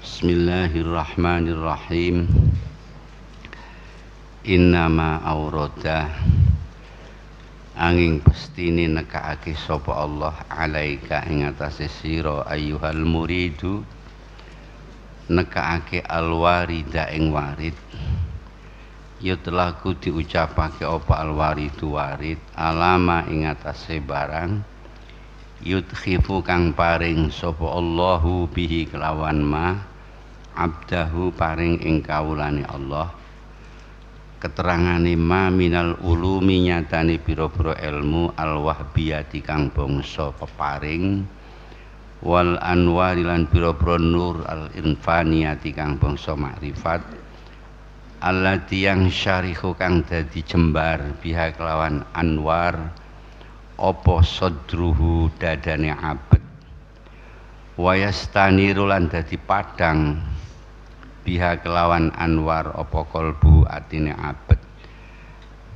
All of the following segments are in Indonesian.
Bismillahirrahmanirrahim Innama aurada angin neka aki sopa Allah alaika ingatasi siro ayuhal muridu muridu aki alwarida ing warid ya telaku diucapake opa alwaridu warid alama ingatasi barang yudkhifu kang paring sopa Allahu bihi kelawan ma abdahu paring ing kawulane Allah keterangane ma minal ulumi nyatane pira-pira ilmu al wahbiyati kang bangsa peparing wal anwari lan pira-pira nur al infaniyati kang bangsa makrifat allati yang syarihu kang dadi jembar biha kelawan anwar opo sodruhu dadane abad wayastaniru lan dadi padang biha kelawan anwar apa kalbu atine abet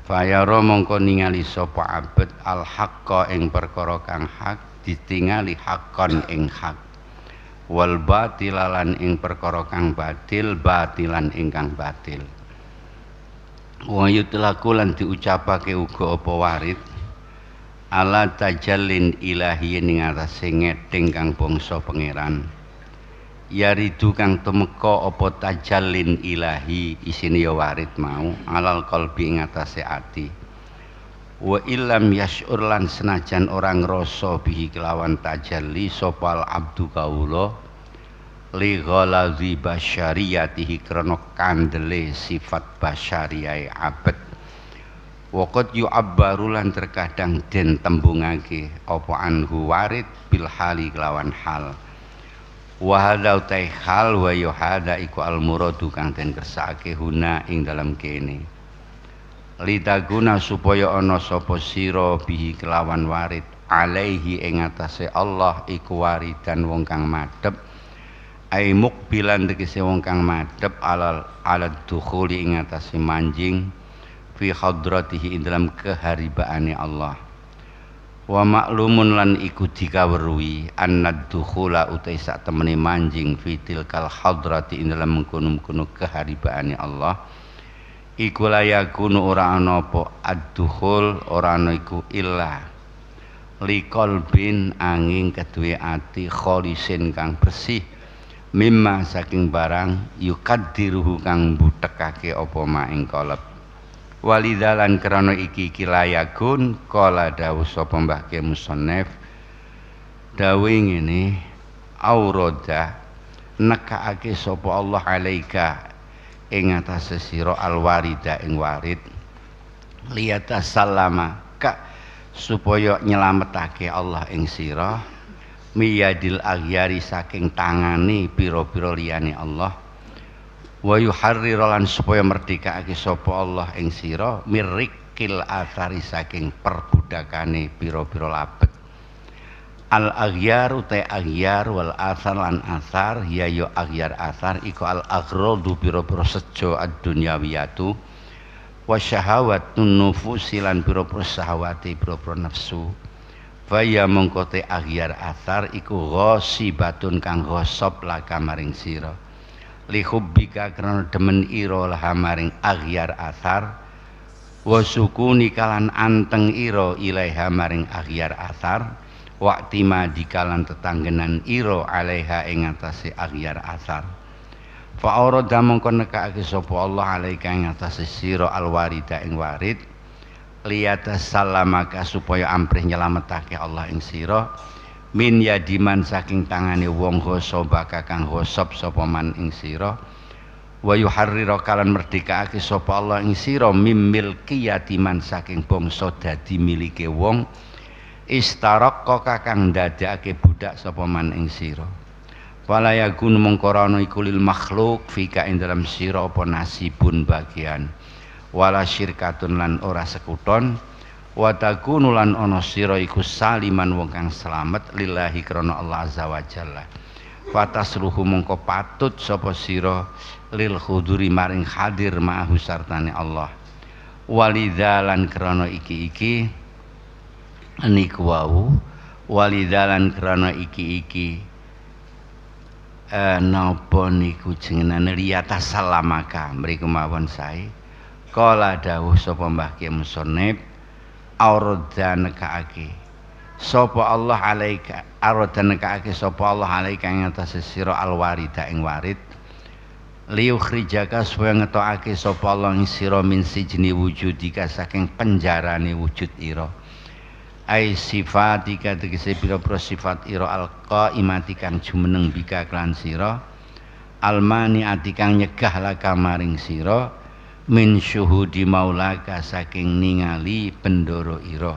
fayaro mongko ningali sopo abet al haqqa ing perkara kang hak ditingali hakon ing hak wal batilalan ing perkara kang batil batilan ingkang batil wa yutlaku lan diucapake uga apa warit ala tajallin ilahi ning atas ngething kang bangsa pangeran yaridu kang tumeka apa tajalin ilahi isine ya warid mau alal qalbi ing atase ati wa illam yash'ur lan senajan orang ngrasa bihi kelawan tajalli sopal abdu kaula li ghalazi basyariyatihi krana kandele sifat basyariyae abet Wakot yu abbarulan terkadang den tembungake opo anhu warid bil hali kelawan hal wahada utai hal wa yuhada iku al muradu kang den kersake huna ing dalam kene litaguna supaya ana sapa sira bihi kelawan warid alaihi ing atase Allah iku waridan wong kang madhep ai mukbilan tegese wong kang madhep alal alad dukhuli ing atase manjing fi hadratihi ing dalam keharibaane Allah wa maklumun lan iku dikaweruhi annad dukhula utai sak temene manjing fitil kal hadrati ing dalam mengkono-mengkono keharibaane Allah iku layakunu ora ana apa ad-dukhul ora ana iku illa likol bin angin kedue ati kholisin kang bersih mimma saking barang yukaddiruhu kang butekake opo maing kolab walidalan krana iki iki layakun kala dawuh sapa Mbah Ki Musannaf dawuh ngene aurada nekaake sapa Allah alaika ing atas sesiro alwarida ing warid liyata salama ka supaya nyelametake Allah ing sira miyadil aghyari saking tangani piro-piro liyane Allah wa yuharrira lan supaya merdeka merdekake sapa Allah ing sira mirikil asari saking perbudakane pira-pira labet al aghyar uta aghyar wal asar lan asar ya yo ya aghyar asar iku al aghradu pira-pira sejo ad-dunyawiyatu wa syahawatun nufusi lan pira-pira syahawati pira-pira nafsu Faya mengkote aghyar asar iku ghasibatun kang ghasab laka maring sira lihubbika karena demen iro laha maring aghyar asar wa sukuni kalan anteng iro ilaiha maring aghyar asar waktima dikalan tetanggenan iro alaiha ing atase aghyar asar fa arada mongko nekake sapa Allah alaika ing atase sira alwarida ing warid liyatas salamaka supaya amrih nyelametake Allah ing siro min yadiman saking tangane wong ghosoba kakang ghosab sapa man ing sira wa yuharrira kalan merdekaake sapa Allah ing sira mim milki yatiman saking bangsa dadi milike wong istaraqqa kakang dadakake budak sapa man ing sira wala yakun mengkorano iku lil makhluk fika ing dalam sira apa nasibun bagian wala syirkatun lan ora sekuton wa takunu lan ana sira iku saliman wong kang slamet lillahi krana Allah azza wa jalla fatasruhu mongko patut sapa sira lil khuduri maring hadir ma'ahu sartane Allah walidzalan krana iki-iki niku wau walidzalan krana iki-iki eh, napa niku jenengane riyata salamaka mriku mawon sae kala dawuh sapa Mbah arda nekake sapa Allah alaika arda nekake sapa Allah alaika ing atase sira alwarida ing warid liukhrijaka supaya ngetokake sapa Allah ing sira min sijni wujudika saking penjarane wujud ira ai sifatika tegese pira-pira sifat ira alqaimati kang jumeneng bika klan sira almani atikang nyegah laka maring sira min syuhudi maulaka saking ningali pendoro ira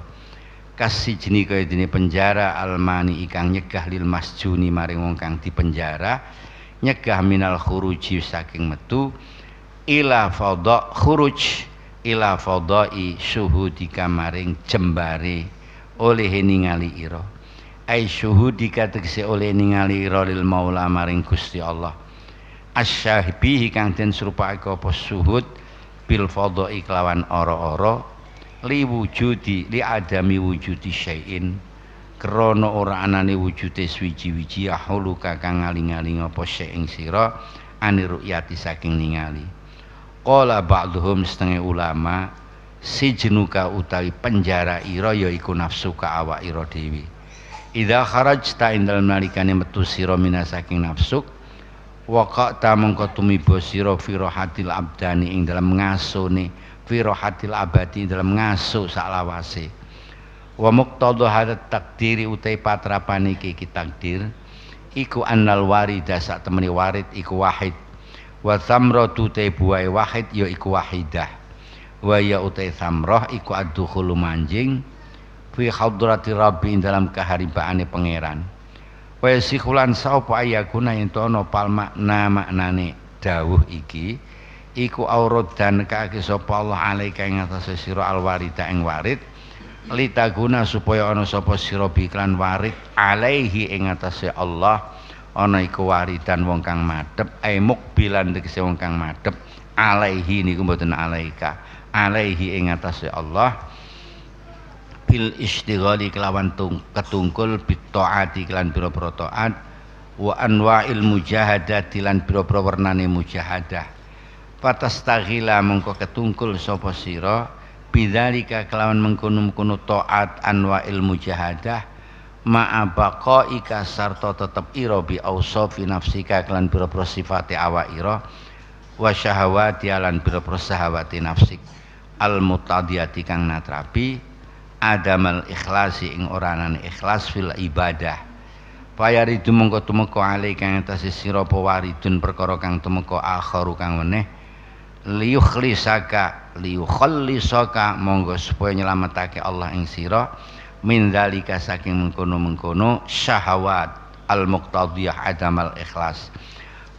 kasijni kaya dene penjara almani ikang nyegah lil masjuni maring wong kang dipenjara nyegah minal khuruji saking metu ila fadha khuruj ila fadai syuhudika kamaring jembare oleh ningali ira ai syuhudika tegese oleh ningali ira lil maula maring Gusti Allah asyabihi kang den serupa apa suhud bil fadhoi kelawan ora-ora li wujudi li adami wujudi syai'in krana ora anane wujude swiji-wiji ahulu kakang ngaling-aling apa syai'ing sira aniruyati saking ningali qala ba'dhum setengah ulama si jenuka utawi penjara ira yaiku nafsu ka awak ira dhewe idza kharajta indal nalikane metu sira mina saking nafsuk wakak ta mongko tumiba sira fi abdani ing dalam ngasone fi rahatil abadi dalam ngaso saklawase. Wa muqtadha hadat takdiri utai patrapan iki kitakdir iku annal warida sak temene warid iku wahid wa samratu buai wahid ya iku wahidah wa ya utai samroh iku addukhulu manjing fi hadrati rabbi dalam keharibaane pangeran wa sikulan saupa ayakuna ento ana pal makna maknane dawuh iki iku aurat dan kaki sapa Allah alaika ing atase sira alwarida ing warid litaguna supaya ana sapa sira biklan warid alaihi ing atase Allah ana iku waridan wong kang madhep ae mukbilan tegese wong kang madhep alaihi niku mboten alaika alaihi ing atase Allah bil istighali kelawan tung, ketungkul bitoati kelan biro protoat taat wa anwa'il mujahadati lan pira-pira wernane mujahadah tagila mengko ketungkul sapa sira bidzalika kelawan mengkono-mengkono taat anwa'il mujahadah ma'a ika sarto tetep iro bi ausofi nafsika kelan biro pro sifate awa iro wa syahawati alan biro pro syahawati nafsik al mutadiyati kang natrapi adamal ikhlasi ing oranan ikhlas fil ibadah payaridu mengko tumeka alai kang atase sira apa waridun perkara kang tumeka akharu kang meneh liyukhlisaka liyukhallisaka monggo supaya nyelametake Allah ing sira min dalika saking mengkono-mengkono syahwat al muqtadiyah adamal ikhlas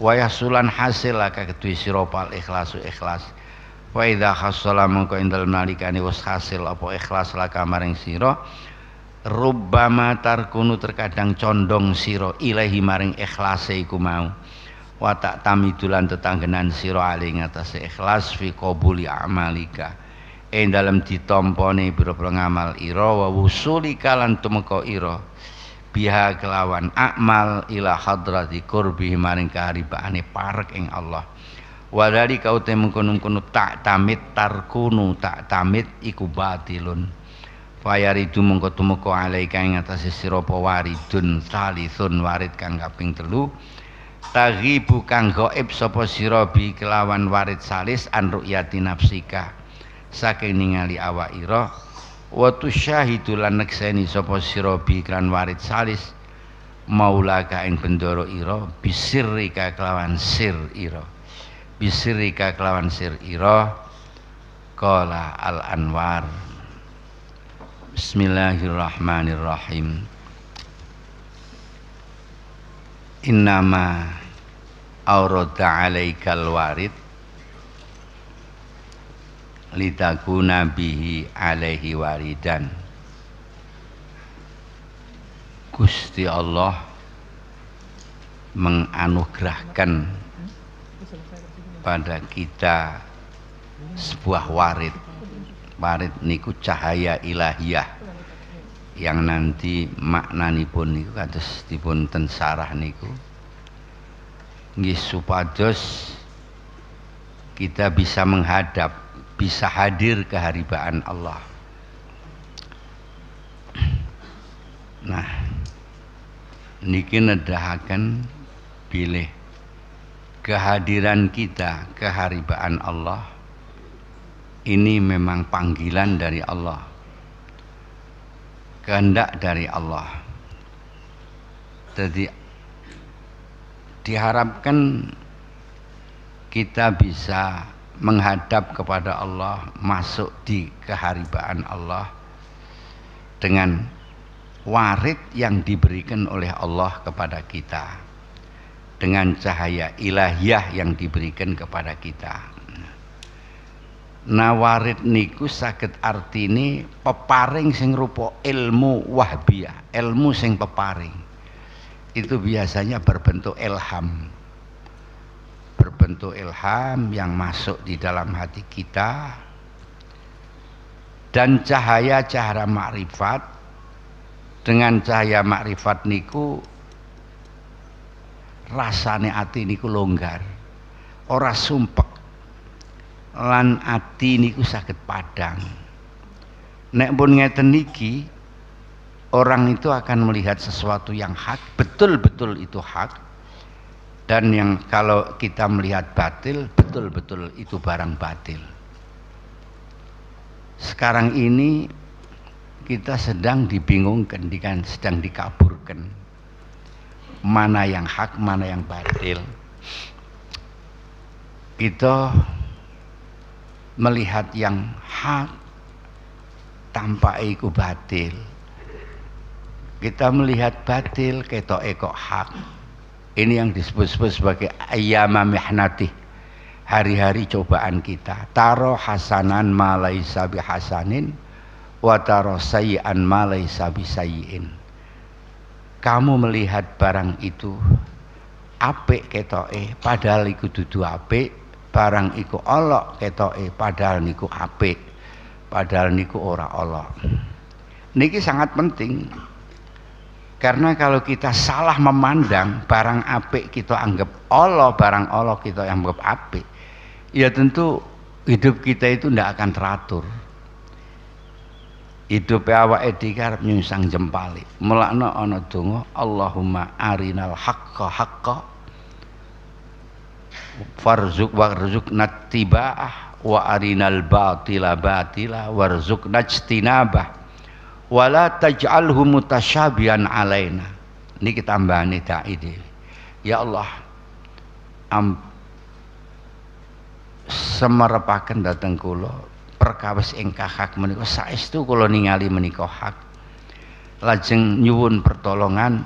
wayasulan hasil laka kedue siropal ikhlasu ikhlas, ikhlas wa idza khassala mangko indal nalikane was hasil apa ikhlas laka maring sira rubbama tarkunu terkadang condong sira ilahi maring ikhlase iku mau wa tak tamidulan tetanggenan sira ali atas ikhlas fi qabuli amalika ing dalem ditampane pira-pira ngamal ira wa wusulika lan tumeka ira biha kelawan akmal ila hadrati qurbi maring karibane parek ing Allah walari kau temu kunum kunu tak tamit tarkunu tak tamit iku batilun fayaridu mongko tumeka alaika ing atase sira waridun salisun warid kang kaping telu tagi kang gaib sopo sirobi kelawan warid salis an ru'yati nafsika saking ningali awak ira wa tusyahidu lan nekseni sapa sira bi kan warid salis maulaka ing bendoro ira bisirrika kelawan sir ira bisirika kelawan sir iroh kola al anwar bismillahirrahmanirrahim innama aurada alaikal warid Litaku bihi alaihi waridan Gusti Allah menganugerahkan pada kita sebuah warid warid niku cahaya ilahiyah yang nanti pun niku kados dipun tensarah niku nggih supados kita bisa menghadap bisa hadir keharibaan Allah nah niki nedahaken pilih kehadiran kita keharibaan Allah ini memang panggilan dari Allah kehendak dari Allah jadi diharapkan kita bisa menghadap kepada Allah masuk di keharibaan Allah dengan warid yang diberikan oleh Allah kepada kita dengan cahaya ilahiyah yang diberikan kepada kita nawarit niku sakit arti ini peparing sing rupa ilmu wahbiyah ilmu sing peparing itu biasanya berbentuk ilham berbentuk ilham yang masuk di dalam hati kita dan cahaya cahara makrifat dengan cahaya makrifat niku rasane ati niku longgar ora sumpek lan ati niku sakit padang nek pun ngeten niki orang itu akan melihat sesuatu yang hak betul-betul itu hak dan yang kalau kita melihat batil betul-betul itu barang batil sekarang ini kita sedang dibingungkan, sedang dikaburkan mana yang hak mana yang batil kita melihat yang hak tanpa iku batil kita melihat batil ketok ekok hak ini yang disebut-sebut sebagai ayyama mihnati hari-hari cobaan kita taro hasanan malai sabi bihasanin wa taro malai sabi sayin kamu melihat barang itu apik ketoke padahal iku dudu apik barang iku olok ketoke padahal niku apik padahal niku ora olok niki sangat penting karena kalau kita salah memandang barang apik kita anggap Allah barang Allah kita anggap apik ya tentu hidup kita itu tidak akan teratur hidupe awake dhewe nyusang jempali jempale. Mulakno ana donga Allahumma arinal haqqa haqqa farzuk warzuk natibaah wa arinal batila batila warzuk najtinabah wala taj'alhu mutasyabian alaina ini tambah tambahane dai dhewe ya Allah am semerepaken dateng kula perkawis ingkang hak menika saestu kula ningali menika hak lajeng nyuwun pertolongan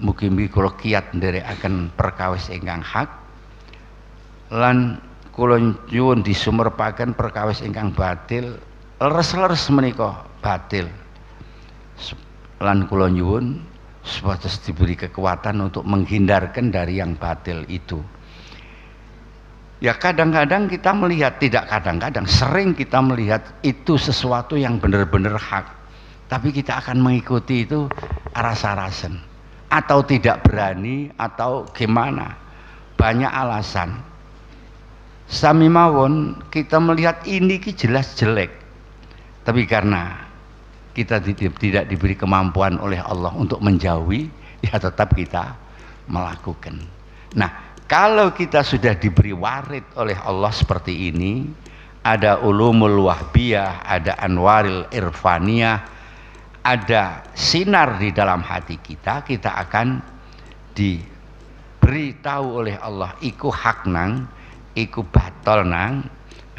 mugi-mugi kula kiat nderekaken perkawis ingkang hak lan kula nyuwun di pakan perkawis ingkang batil leres-leres menika batil lan kula nyuwun supados diberi kekuatan untuk menghindarkan dari yang batil itu Ya kadang-kadang kita melihat, tidak kadang-kadang, sering kita melihat itu sesuatu yang benar-benar hak. Tapi kita akan mengikuti itu arah arasan Atau tidak berani, atau gimana. Banyak alasan. Sami mawon, kita melihat ini ki jelas jelek. Tapi karena kita tidak diberi kemampuan oleh Allah untuk menjauhi, ya tetap kita melakukan. Nah, kalau kita sudah diberi warid oleh Allah seperti ini, ada ulumul wahbiyah, ada anwaril irfaniyah, ada sinar di dalam hati kita, kita akan diberitahu oleh Allah iku hak nang, iku batal nang,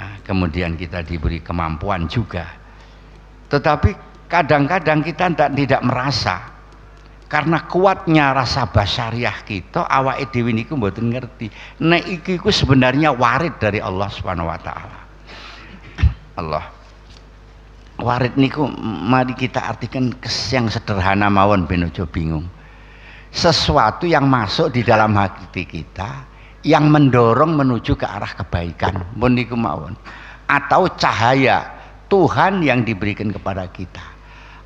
nah, kemudian kita diberi kemampuan juga. Tetapi kadang-kadang kita tidak merasa karena kuatnya rasa basyariah kita awa edewin itu mboten ngerti nek iki iku sebenarnya warid dari Allah Subhanahu wa taala Allah warid niku mari kita artikan kes yang sederhana mawon ben bingung sesuatu yang masuk di dalam hati kita yang mendorong menuju ke arah kebaikan pun niku mawon atau cahaya Tuhan yang diberikan kepada kita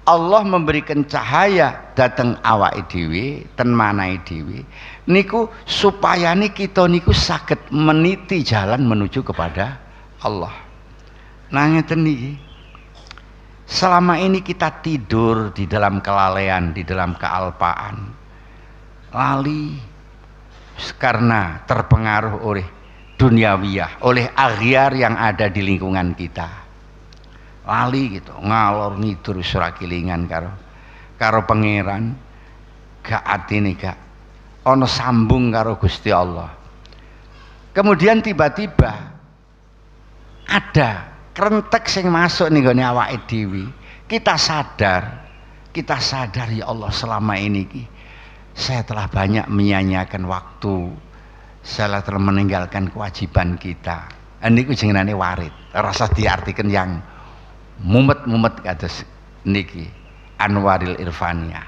Allah memberikan cahaya datang awak idwi, ten mana dhewe niku supayane kita niku sakit meniti jalan menuju kepada Allah Nanya ngeten selama ini kita tidur di dalam kelalaian di dalam kealpaan lali karena terpengaruh oleh duniawiyah oleh agiar yang ada di lingkungan kita lali gitu ngalor ngidur surakilingan karo karo pangeran gak ati nih gak ono sambung karo Gusti Allah kemudian tiba-tiba ada kerentek sing masuk nih gone awake edwi kita sadar kita sadar ya Allah selama ini ki saya telah banyak menyanyiakan waktu saya telah meninggalkan kewajiban kita ini jenenge warit rasa diartikan yang mumet-mumet kados niki Anwaril Irfania.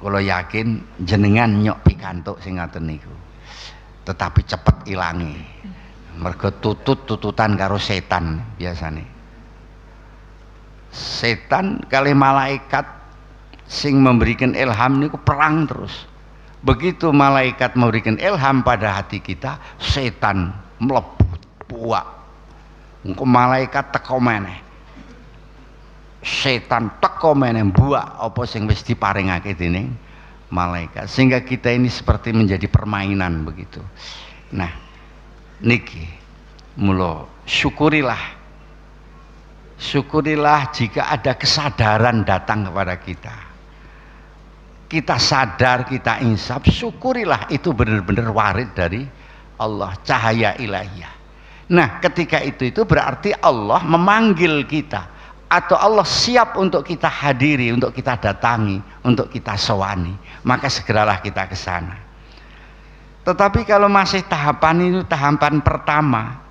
Kalau yakin jenengan nyok pikantuk sing ngaten niku. Tetapi cepet ilangi. Mergo tutut-tututan karo setan biasane. Setan kali malaikat sing memberikan ilham niku perang terus. Begitu malaikat memberikan ilham pada hati kita, setan melebut puak engko malaikat teko meneh setan teko meneh buak apa sing wis diparingake dening malaikat sehingga kita ini seperti menjadi permainan begitu nah niki mulo syukurilah syukurilah jika ada kesadaran datang kepada kita kita sadar kita insaf syukurilah itu benar-benar warid dari Allah cahaya ilahiyah Nah, ketika itu itu berarti Allah memanggil kita atau Allah siap untuk kita hadiri, untuk kita datangi, untuk kita sewani. Maka segeralah kita ke sana. Tetapi kalau masih tahapan itu tahapan pertama,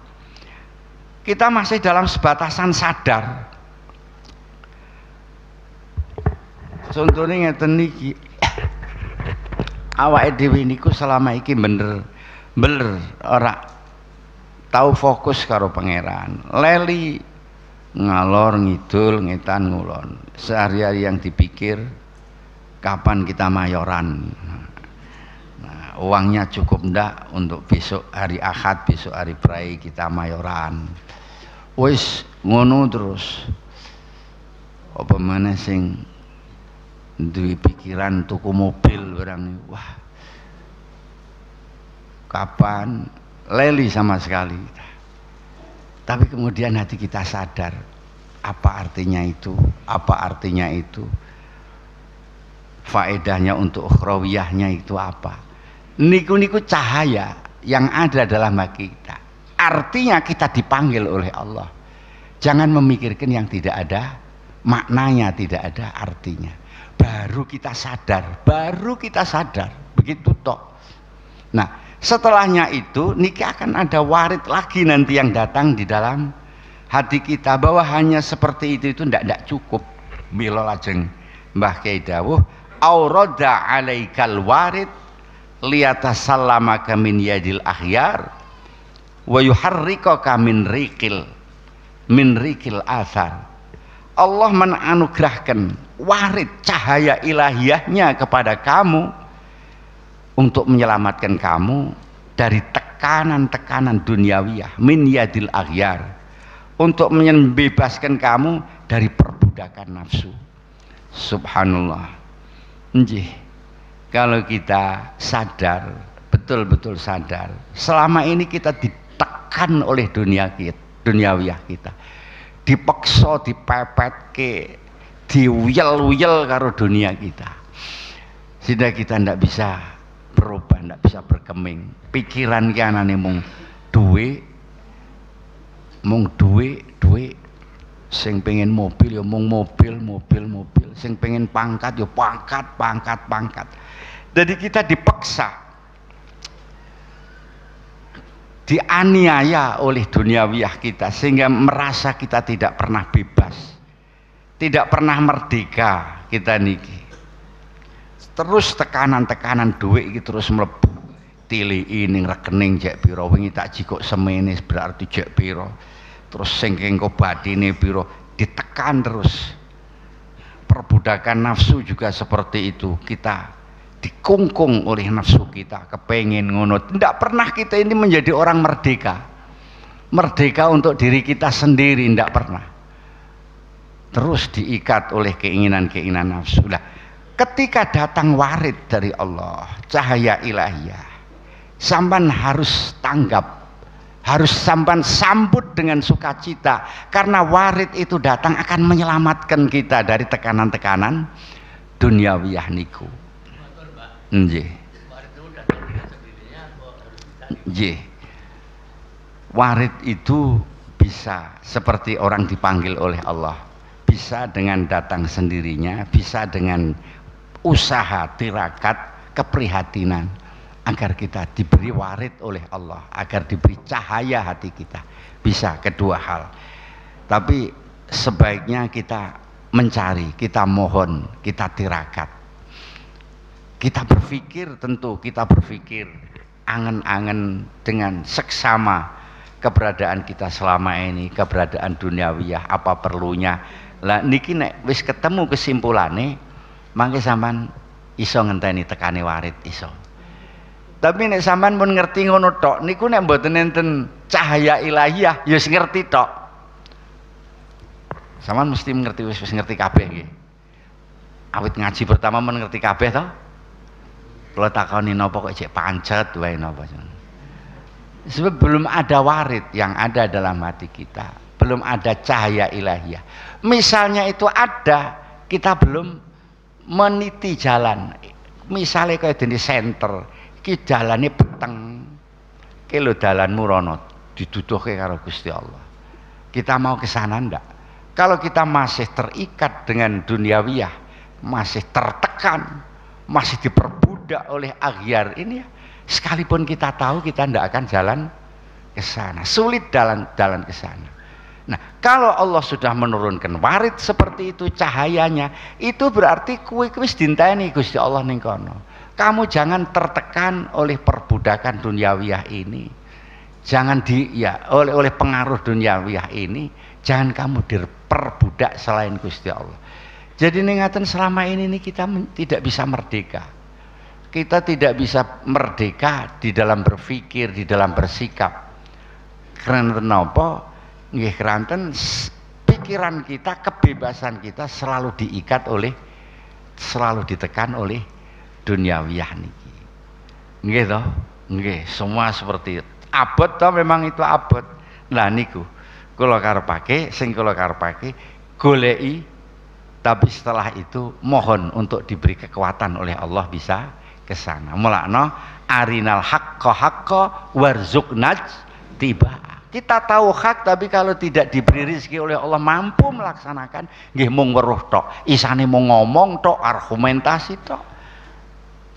kita masih dalam sebatasan sadar. Contohnya ngeten niki. Awake dhewe niku selama iki bener bener ora tahu fokus karo pangeran leli ngalor ngidul ngitan ngulon sehari-hari yang dipikir kapan kita mayoran nah, uangnya cukup ndak untuk besok hari ahad besok hari prai kita mayoran wis ngono terus apa mana sing pikiran tuku mobil barang wah kapan leli sama sekali. Tapi kemudian hati kita sadar apa artinya itu, apa artinya itu. Faedahnya untuk ukhrawiyahnya itu apa? Niku-niku cahaya yang ada dalam hati kita. Artinya kita dipanggil oleh Allah. Jangan memikirkan yang tidak ada maknanya, tidak ada artinya. Baru kita sadar, baru kita sadar. Begitu toh. Nah, setelahnya itu niki akan ada warit lagi nanti yang datang di dalam hati kita bahwa hanya seperti itu itu tidak tidak cukup milo lajeng Mbah Kiai dawuh aurada alaikal warid salama kamin yadil akhyar wa yuharriko kamin rikil min rikil asar Allah menganugerahkan warit cahaya ilahiyahnya kepada kamu untuk menyelamatkan kamu dari tekanan-tekanan duniawiyah min yadil aghyar untuk membebaskan kamu dari perbudakan nafsu subhanallah Njih. kalau kita sadar betul-betul sadar selama ini kita ditekan oleh dunia kita duniawiyah kita dipaksa dipepet ke diwiyel-wiyel karo dunia kita sehingga kita tidak bisa berubah tidak bisa berkeming pikiran ki anane mung duwe mung duwe duwe sing pengen mobil yo, ya mung mobil mobil mobil sing pengen pangkat yo, ya pangkat pangkat pangkat jadi kita dipaksa dianiaya oleh dunia wiyah kita sehingga merasa kita tidak pernah bebas tidak pernah merdeka kita niki terus tekanan-tekanan duit iki terus mlebu tili ini rekening jek Piro wingi tak jikok semenis berarti jek Piro terus sengking kau badine Piro ditekan terus perbudakan nafsu juga seperti itu kita dikungkung oleh nafsu kita kepengen ngono tidak pernah kita ini menjadi orang merdeka merdeka untuk diri kita sendiri tidak pernah terus diikat oleh keinginan-keinginan nafsu lah ketika datang warid dari Allah cahaya ilahiyah sampan harus tanggap harus sampan sambut dengan sukacita karena warid itu datang akan menyelamatkan kita dari tekanan-tekanan duniawiyah niku warid itu bisa seperti orang dipanggil oleh Allah bisa dengan datang sendirinya bisa dengan usaha tirakat keprihatinan agar kita diberi warid oleh Allah agar diberi cahaya hati kita bisa kedua hal tapi sebaiknya kita mencari kita mohon kita tirakat kita berpikir tentu kita berpikir angan-angan dengan seksama keberadaan kita selama ini keberadaan duniawiyah apa perlunya lah niki nek wis ketemu kesimpulannya mangke sampean iso ngenteni tekane warit iso tapi nek sampean pun ngerti ngono tok niku nek mboten enten cahaya ilahiyah ya ngerti tok sampean mesti ngerti wis wis ngerti kabeh nggih awit ngaji pertama mengerti kabeh to kalau takoni nopo kok cek pancet wae nopo sebab belum ada warit, yang ada dalam hati kita belum ada cahaya ilahiyah misalnya itu ada kita belum meniti jalan misalnya kayak di center ki jalannya peteng kalau jalan Muronot murono diduduh ke karo Gusti Allah kita mau ke sana ndak kalau kita masih terikat dengan duniawiyah masih tertekan masih diperbudak oleh agiar ini ya sekalipun kita tahu kita ndak akan jalan ke sana sulit jalan jalan ke sana kalau Allah sudah menurunkan warid seperti itu cahayanya, itu berarti kue kuis dintaini, Gusti Allah ning kono. Kamu jangan tertekan oleh perbudakan duniawiah ini. Jangan di ya oleh oleh pengaruh duniawiah ini, jangan kamu diperbudak selain Gusti Allah. Jadi ingatan selama ini nih kita tidak bisa merdeka. Kita tidak bisa merdeka di dalam berpikir, di dalam bersikap. Karena nopo nggih keranten pikiran kita, kebebasan kita selalu diikat oleh selalu ditekan oleh duniawiyah niki. Nggih toh? Nggih, semua seperti abot toh memang itu abot. nah niku kula karepake sing kula karepake goleki tapi setelah itu mohon untuk diberi kekuatan oleh Allah bisa ke sana. Mulakno arinal hakko haqqo warzuqnaj tiba kita tahu hak tapi kalau tidak diberi rezeki oleh Allah mampu melaksanakan nggih mung weruh tok, isane mau ngomong tok, argumentasi tok.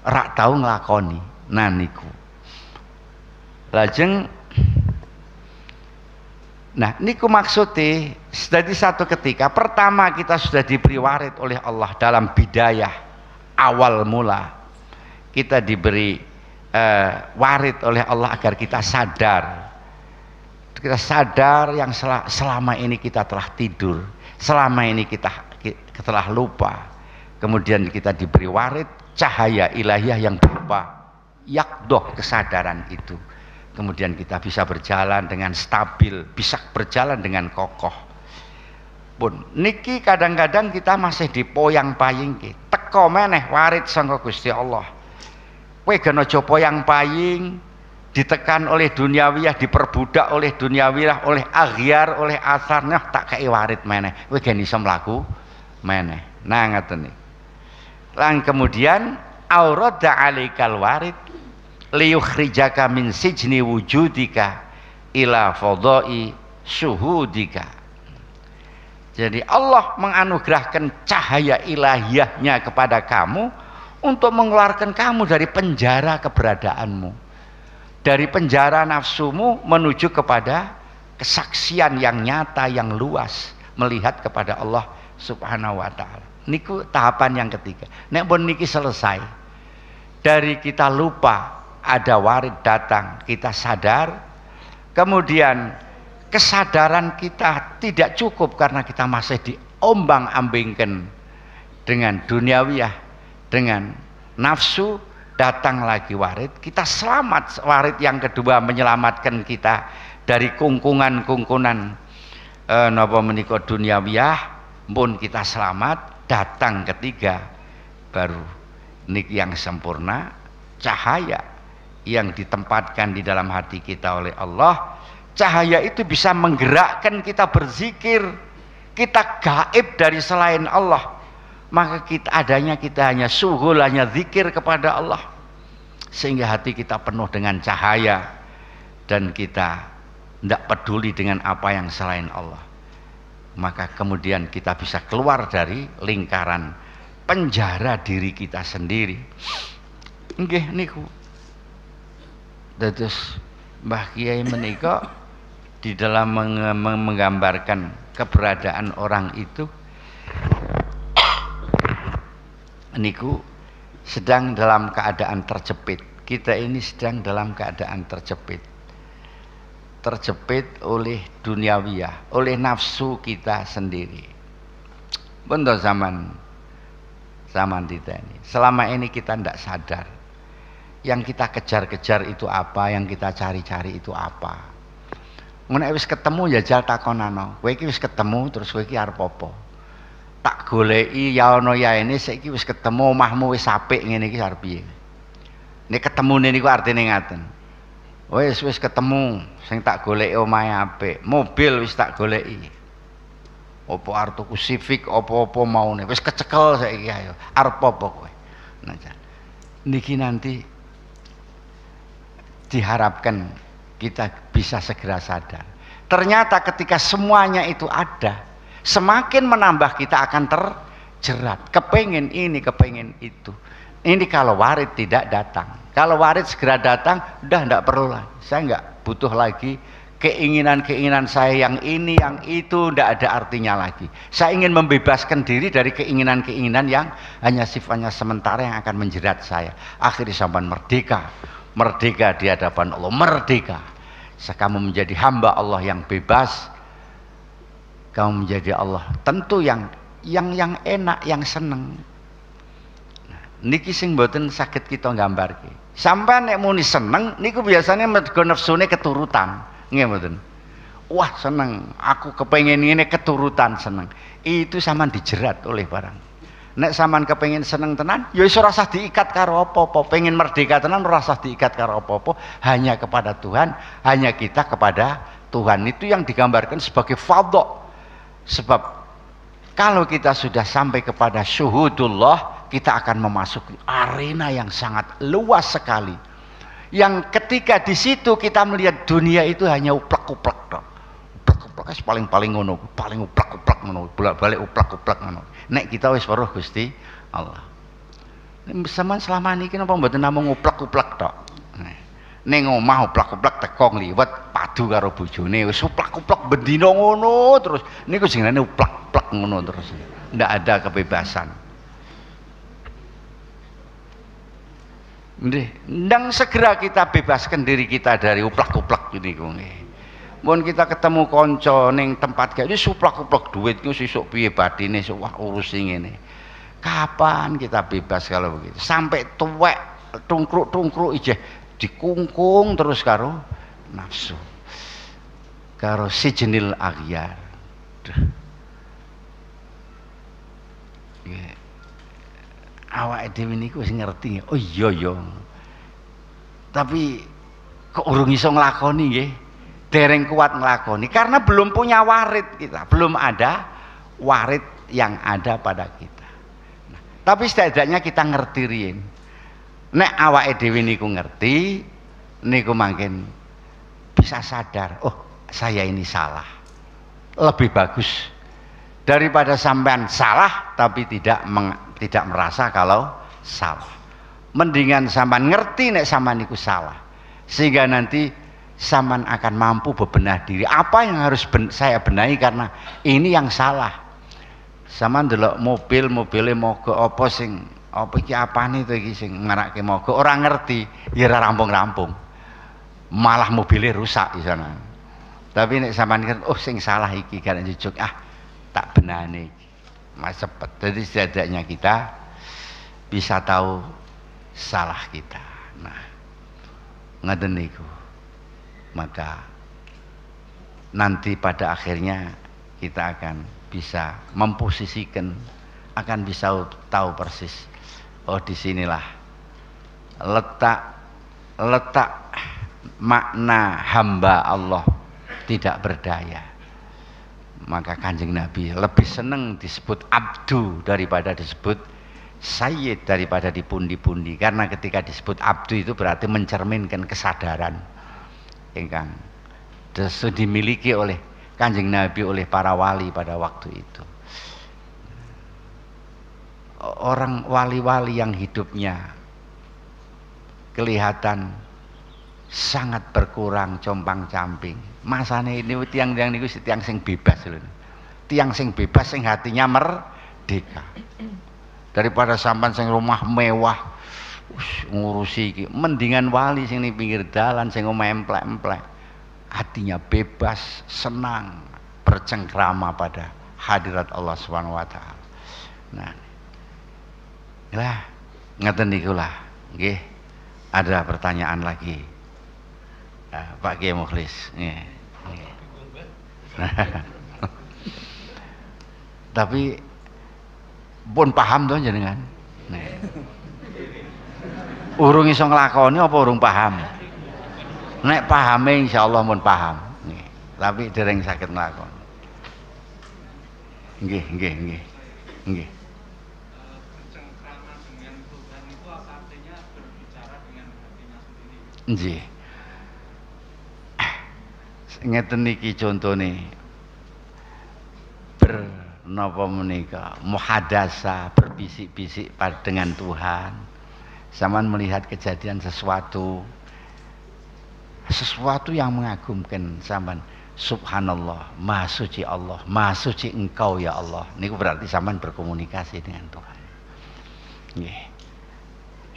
Rak tahu nglakoni. Nah niku. Lajeng Nah, niku maksudnya jadi satu ketika pertama kita sudah diberi warit oleh Allah dalam bidayah awal mula kita diberi eh, warid oleh Allah agar kita sadar kita sadar yang selama ini kita telah tidur, selama ini kita, kita telah lupa. Kemudian kita diberi warid cahaya ilahiyah yang berupa yakdoh kesadaran itu. Kemudian kita bisa berjalan dengan stabil, bisa berjalan dengan kokoh. Pun niki kadang-kadang kita masih di poyang payingke. Teko meneh warid sangka Gusti Allah. Kowe geno poyang paying, ditekan oleh duniawiyah diperbudak oleh duniawiyah oleh aghyar oleh asarnya tak kei warit meneh kowe gen iso mlaku meneh nah ngoten lan kemudian aurada alikal warid rijaka min sijni wujudika ila fadai suhudika jadi Allah menganugerahkan cahaya ilahiyahnya kepada kamu untuk mengeluarkan kamu dari penjara keberadaanmu dari penjara nafsumu menuju kepada kesaksian yang nyata yang luas melihat kepada Allah Subhanahu wa taala. Niku tahapan yang ketiga. Nek pun niki selesai. Dari kita lupa ada warid datang, kita sadar. Kemudian kesadaran kita tidak cukup karena kita masih diombang-ambingkan dengan duniawiyah, dengan nafsu, datang lagi warid, kita selamat warid yang kedua menyelamatkan kita dari kungkungan-kungkungan e, eh, napa dunia duniawiyah pun kita selamat datang ketiga baru nik yang sempurna cahaya yang ditempatkan di dalam hati kita oleh Allah cahaya itu bisa menggerakkan kita berzikir kita gaib dari selain Allah maka kita adanya kita hanya suhul hanya zikir kepada Allah sehingga hati kita penuh dengan cahaya dan kita tidak peduli dengan apa yang selain Allah maka kemudian kita bisa keluar dari lingkaran penjara diri kita sendiri nggih niku terus Mbah Kiai menikah di dalam menggambarkan keberadaan orang itu niku sedang dalam keadaan terjepit. Kita ini sedang dalam keadaan terjepit. Terjepit oleh duniawiyah, oleh nafsu kita sendiri. benda zaman zaman kita ini. Selama ini kita tidak sadar. Yang kita kejar-kejar itu apa, yang kita cari-cari itu apa. Mungkin wis ketemu ya jal takonano. Kowe iki wis ketemu terus kowe iki arep tak golei ya ana ini saiki wis ketemu mahmu wis apik ngene iki arep piye ketemu ketemune niku artine ngaten wis wis ketemu sing tak golei omai ape mobil wis tak goleki opo artu kusifik opo-opo maune wis kecekel saiki ayo arpo apa naja niki nanti diharapkan kita bisa segera sadar ternyata ketika semuanya itu ada semakin menambah kita akan terjerat kepengen ini kepengen itu ini kalau warid tidak datang kalau warid segera datang udah tidak perlu lah. saya nggak butuh lagi keinginan-keinginan saya yang ini yang itu tidak ada artinya lagi saya ingin membebaskan diri dari keinginan-keinginan yang hanya sifatnya sementara yang akan menjerat saya akhirnya sampai merdeka merdeka di hadapan Allah merdeka kamu menjadi hamba Allah yang bebas kamu menjadi Allah tentu yang yang yang enak yang seneng nah, niki sing boten sakit kita gambar ki sampai nek muni seneng niku biasanya mergo nafsune keturutan nggih wah seneng aku kepengen ini keturutan seneng itu sama dijerat oleh barang nek saman kepengen seneng tenan ya iso rasa diikat karo apa-apa pengen merdeka tenan rasa diikat karo apa-apa hanya kepada Tuhan hanya kita kepada Tuhan itu yang digambarkan sebagai fadl Sebab kalau kita sudah sampai kepada syuhudullah, kita akan memasuki arena yang sangat luas sekali. Yang ketika di situ kita melihat dunia itu hanya uplek-uplek Uplek-uplek paling-paling ngono, paling uplek-uplek ngono, bolak-balik uplek-uplek ngono. Nek kita wis weruh Gusti Allah. Sama selama ini kenapa mboten namung uplek-uplek tok? ning omah oplak-oplak teko ngliwet padu karo bojone wis oplak-oplak bendina ngono terus niku jenenge oplak plak ngono terus ndak ada kebebasan Nggih, ndang segera kita bebaskan diri kita dari uplak-uplak niku nggih. Mun kita ketemu kanca ning tempat kayak iki suplak-uplak duit ku sesuk piye badine wah urus ngene. Kapan kita bebas kalau begitu? Sampai tuwek tungkruk-tungkruk ijeh dikungkung terus karo nafsu karo si jenil agyar awak dhewe niku wis ngerti oh iya yo, iya. tapi kok urung iso ngelakoni ya dereng kuat ngelakoni, karena belum punya warit kita belum ada warit yang ada pada kita nah, tapi setidaknya kita ngerti nek awake dhewe niku ngerti niku makin bisa sadar oh saya ini salah lebih bagus daripada sampean salah tapi tidak meng, tidak merasa kalau salah mendingan sampean ngerti nek sampean niku salah sehingga nanti sampean akan mampu bebenah diri apa yang harus ben, saya benahi karena ini yang salah sampean delok mobil mobilnya mogok apa sing apa iki apane to iki sing ngarake mogok ora ngerti ya ora rampung-rampung malah mobilnya rusak di sana tapi nek sampean kan oh sing salah iki kan jujuk ah tak benane mas cepet jadi setidaknya kita bisa tahu salah kita nah ngaden niku maka nanti pada akhirnya kita akan bisa memposisikan akan bisa tahu persis oh disinilah letak letak makna hamba Allah tidak berdaya maka kanjeng Nabi lebih seneng disebut abdu daripada disebut sayyid daripada dipundi-pundi karena ketika disebut abdu itu berarti mencerminkan kesadaran ingkang dimiliki oleh kanjeng Nabi oleh para wali pada waktu itu orang wali-wali yang hidupnya kelihatan sangat berkurang compang camping masa ini tiang tiang niku tiang sing bebas lho tiang sing bebas sing hatinya merdeka daripada sampan sing rumah mewah ush, ngurusi iki mendingan wali sing ning pinggir jalan sing omah emplek-emplek hatinya bebas senang bercengkrama pada hadirat Allah Subhanahu wa taala nah lah, ngeten niku lah. Ada pertanyaan lagi. Nah, Pak Kiai Mukhlis. Tapi pun paham to jenengan. Nggih. Urung iso nglakoni apa urung paham? Nek pahame Allah mun paham. Nggih. Tapi dereng sakit nglakoni. Nggih, nggih, nggih. Nggih. Nggih. Eh, ngeten niki contoh Ber napa menika muhadasa berbisik-bisik dengan Tuhan. Zaman melihat kejadian sesuatu sesuatu yang mengagumkan zaman subhanallah maha suci Allah maha suci engkau ya Allah ini berarti zaman berkomunikasi dengan Tuhan yeah.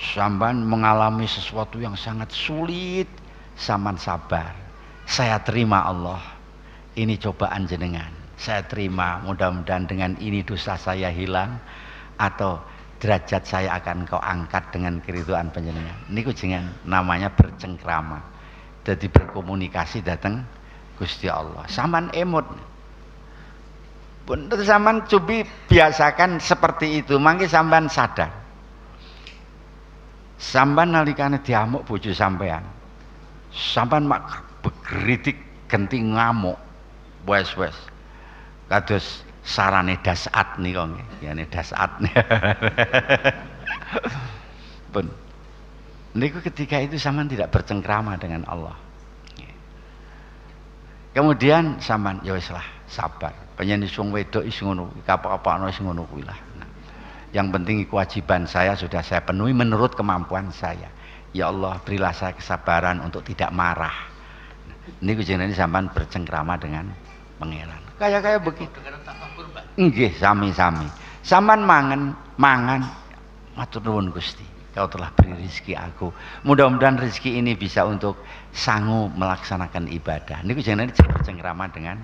Sampan mengalami sesuatu yang sangat sulit, saman sabar. Saya terima Allah. Ini cobaan jenengan. Saya terima. Mudah-mudahan dengan ini dosa saya hilang atau derajat saya akan kau angkat dengan keriduan penjenengan. Ini jenengan namanya bercengkrama. Jadi berkomunikasi datang Gusti Allah. Saman emot. Bener saman cubi biasakan seperti itu. Mangki sampan sadar sampean nalikane diamuk bojo sampean Samban mak begritik genti ngamuk wes wes kados sarane dasat nika nggih yani dasat pun niku ketika itu saman tidak bercengkrama dengan Allah kemudian saman, ya wis lah sabar Penyanyi wis wedok is ngono kapok-apokno is ngono kuwi lah yang penting kewajiban saya sudah saya penuhi menurut kemampuan saya. Ya Allah berilah saya kesabaran untuk tidak marah. Ini kucing ini sampan bercengkrama dengan pangeran. Kayak kayak begitu. Enggih, sami-sami. Saman mangan, mangan. Matur nuwun Gusti. Kau telah beri rizki aku. Mudah-mudahan rizki ini bisa untuk sanggup melaksanakan ibadah. Ini ini bercengkrama dengan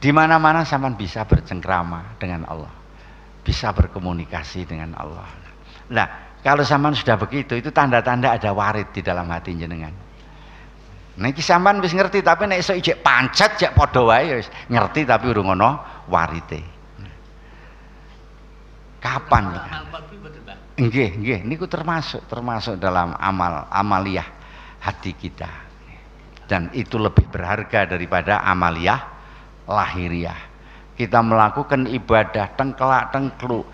di mana-mana saman bisa bercengkrama dengan Allah bisa berkomunikasi dengan Allah. Nah, kalau zaman sudah begitu, itu tanda-tanda ada warid di dalam hati jenengan. Nah, zaman bisa ngerti tapi nek iso ijek pancet jek padha ya ngerti tapi urung ana warite. Kapan? enggih, nggih, niku termasuk termasuk dalam amal amaliah hati kita. Dan itu lebih berharga daripada amaliah lahiriah kita melakukan ibadah tengkelak tengklu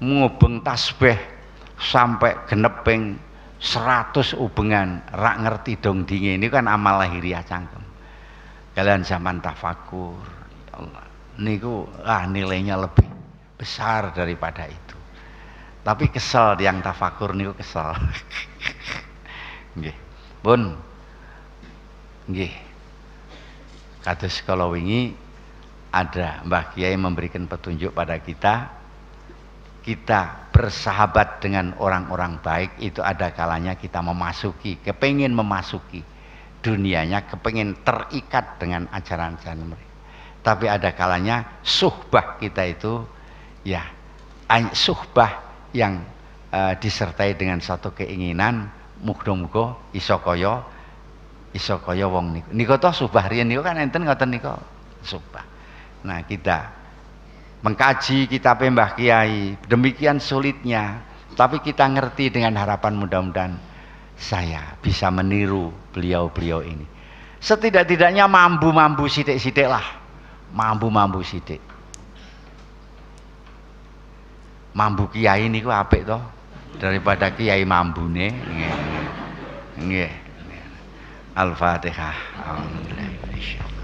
ngubeng tasbih sampai genepeng seratus ubengan rak ngerti dong dingin ini kan amal lahiriah cangkem kalian zaman tafakur ya Allah niku ah nilainya lebih besar daripada itu tapi kesel yang tafakur niku kesel nggih pun nggih kados kalau wingi ada Mbah Kiai memberikan petunjuk pada kita kita bersahabat dengan orang-orang baik itu ada kalanya kita memasuki kepengen memasuki dunianya kepengen terikat dengan ajaran-ajaran mereka tapi ada kalanya suhbah kita itu ya suhbah yang uh, disertai dengan satu keinginan muga isokoyo isokoyo wong niko niko toh subah rian niko kan enten ngoten niko subah Nah kita mengkaji kita Mbah Kiai, demikian sulitnya, tapi kita ngerti dengan harapan mudah-mudahan saya bisa meniru beliau-beliau ini. Setidak-tidaknya mambu-mambu sidik-sidik lah, mambu-mambu sidik. Mambu Kiai ini kok apik toh daripada Kiai mambune. nih Alfa Al-Fatihah. Alhamdulillah.